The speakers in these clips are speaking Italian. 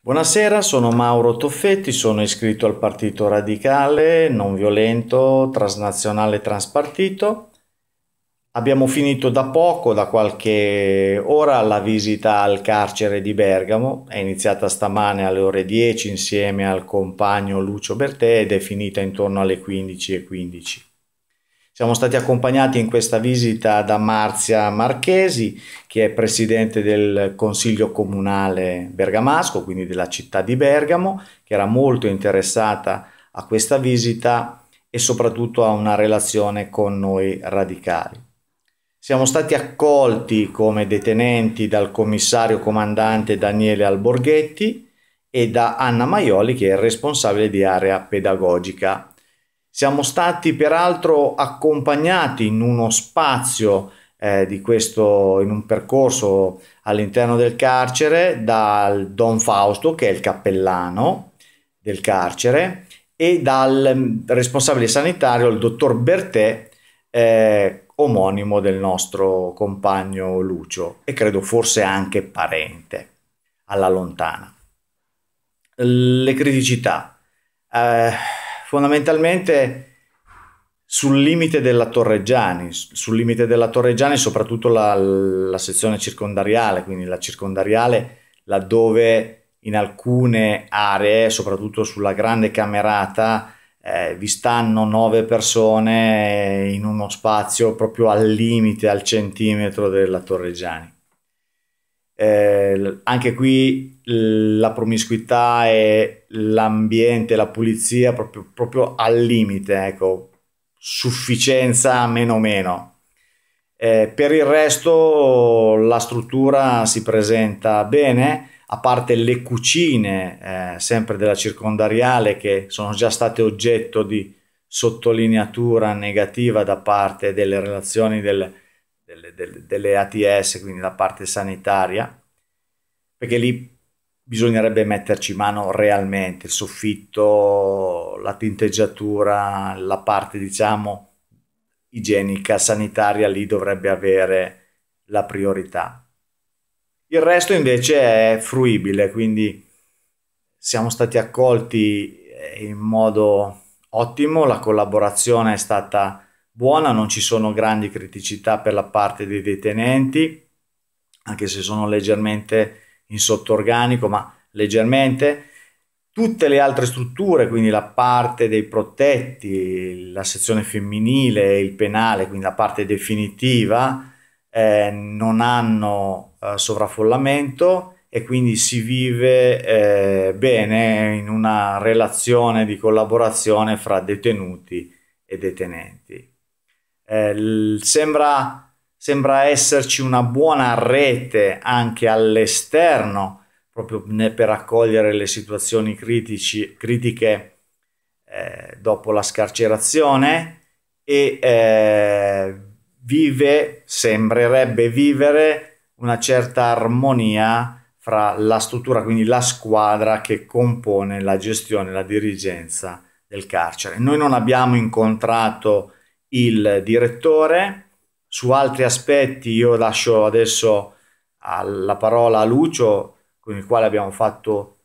Buonasera, sono Mauro Toffetti, sono iscritto al Partito Radicale, non violento, transnazionale, transpartito. Abbiamo finito da poco, da qualche ora, la visita al carcere di Bergamo. È iniziata stamane alle ore 10 insieme al compagno Lucio Bertè ed è finita intorno alle 15.15. 15. Siamo stati accompagnati in questa visita da Marzia Marchesi, che è presidente del Consiglio Comunale Bergamasco, quindi della città di Bergamo, che era molto interessata a questa visita e soprattutto a una relazione con noi radicali. Siamo stati accolti come detenenti dal commissario comandante Daniele Alborghetti e da Anna Maioli, che è responsabile di area pedagogica siamo stati peraltro accompagnati in uno spazio eh, di questo, in un percorso all'interno del carcere dal Don Fausto, che è il cappellano del carcere, e dal mm, responsabile sanitario, il dottor Bertè, eh, omonimo del nostro compagno Lucio e credo forse anche parente alla lontana. Le criticità. Eh, fondamentalmente sul limite della Torreggiani, sul limite della Torreggiani soprattutto la, la sezione circondariale, quindi la circondariale laddove in alcune aree, soprattutto sulla grande camerata, eh, vi stanno nove persone in uno spazio proprio al limite, al centimetro della Torreggiani. Eh, anche qui la promiscuità e l'ambiente, la pulizia proprio, proprio al limite, ecco, sufficienza meno meno. Eh, per il resto la struttura si presenta bene, a parte le cucine eh, sempre della circondariale che sono già state oggetto di sottolineatura negativa da parte delle relazioni del, delle, delle, delle ATS, quindi da parte sanitaria, perché lì bisognerebbe metterci mano realmente, il soffitto, la tinteggiatura, la parte diciamo igienica, sanitaria lì dovrebbe avere la priorità. Il resto invece è fruibile, quindi siamo stati accolti eh, in modo ottimo, la collaborazione è stata buona, non ci sono grandi criticità per la parte dei detenenti, anche se sono leggermente in sottorganico, ma leggermente. Tutte le altre strutture, quindi la parte dei protetti, la sezione femminile e il penale, quindi la parte definitiva, eh, non hanno eh, sovraffollamento e quindi si vive eh, bene in una relazione di collaborazione fra detenuti e detenenti. Eh, sembra sembra esserci una buona rete anche all'esterno, proprio per accogliere le situazioni critici, critiche eh, dopo la scarcerazione e eh, vive, sembrerebbe vivere una certa armonia fra la struttura, quindi la squadra che compone la gestione, la dirigenza del carcere. Noi non abbiamo incontrato il direttore, su altri aspetti io lascio adesso la parola a Lucio, con il quale abbiamo fatto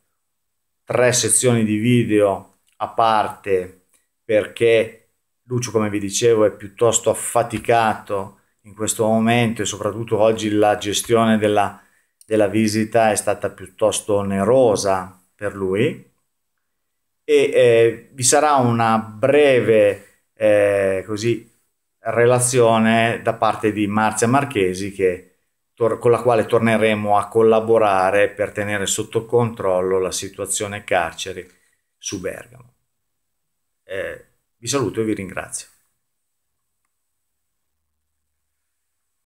tre sezioni di video a parte perché Lucio, come vi dicevo, è piuttosto affaticato in questo momento e soprattutto oggi la gestione della, della visita è stata piuttosto onerosa per lui e eh, vi sarà una breve eh, così relazione da parte di Marzia Marchesi che, con la quale torneremo a collaborare per tenere sotto controllo la situazione carceri su Bergamo. Eh, vi saluto e vi ringrazio.